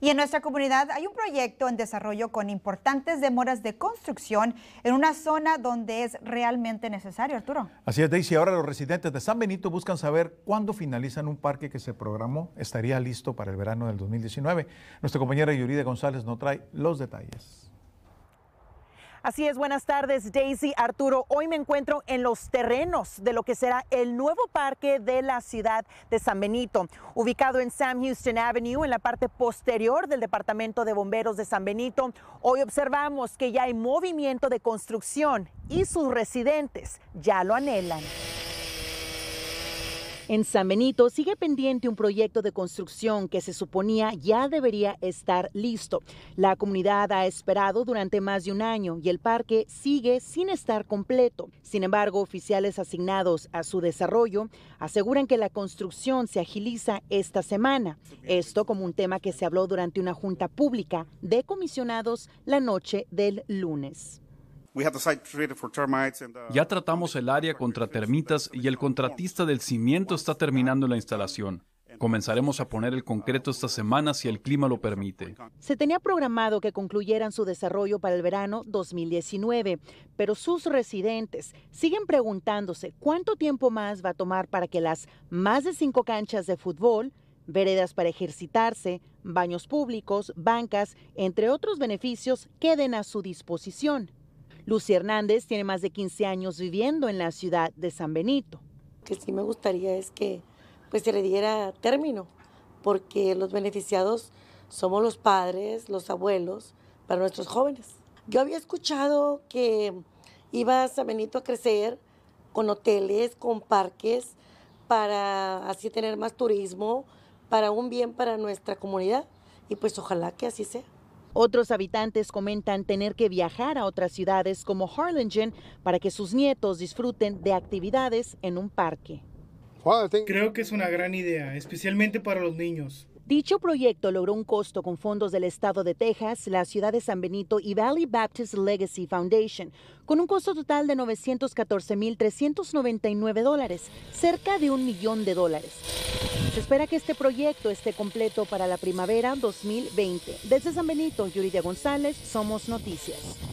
Y en nuestra comunidad hay un proyecto en desarrollo con importantes demoras de construcción en una zona donde es realmente necesario, Arturo. Así es, Daisy. Ahora los residentes de San Benito buscan saber cuándo finalizan un parque que se programó estaría listo para el verano del 2019. Nuestra compañera Yuride González nos trae los detalles. Así es, buenas tardes Daisy Arturo. Hoy me encuentro en los terrenos de lo que será el nuevo parque de la ciudad de San Benito, ubicado en Sam Houston Avenue, en la parte posterior del Departamento de Bomberos de San Benito. Hoy observamos que ya hay movimiento de construcción y sus residentes ya lo anhelan. En San Benito sigue pendiente un proyecto de construcción que se suponía ya debería estar listo. La comunidad ha esperado durante más de un año y el parque sigue sin estar completo. Sin embargo, oficiales asignados a su desarrollo aseguran que la construcción se agiliza esta semana. Esto como un tema que se habló durante una junta pública de comisionados la noche del lunes. Uh, ya tratamos el área contra termitas y el contratista del cimiento está terminando la instalación. Comenzaremos a poner el concreto esta semana si el clima lo permite. Se tenía programado que concluyeran su desarrollo para el verano 2019, pero sus residentes siguen preguntándose cuánto tiempo más va a tomar para que las más de cinco canchas de fútbol, veredas para ejercitarse, baños públicos, bancas, entre otros beneficios, queden a su disposición. Lucy Hernández tiene más de 15 años viviendo en la ciudad de San Benito. Que sí me gustaría es que pues se le diera término, porque los beneficiados somos los padres, los abuelos, para nuestros jóvenes. Yo había escuchado que iba a San Benito a crecer con hoteles, con parques, para así tener más turismo, para un bien para nuestra comunidad. Y pues ojalá que así sea. Otros habitantes comentan tener que viajar a otras ciudades como Harlingen para que sus nietos disfruten de actividades en un parque. Creo que es una gran idea, especialmente para los niños. Dicho proyecto logró un costo con fondos del Estado de Texas, la ciudad de San Benito y Valley Baptist Legacy Foundation, con un costo total de 914.399 dólares, cerca de un millón de dólares. Se espera que este proyecto esté completo para la primavera 2020. Desde San Benito, Yuridia González, Somos Noticias.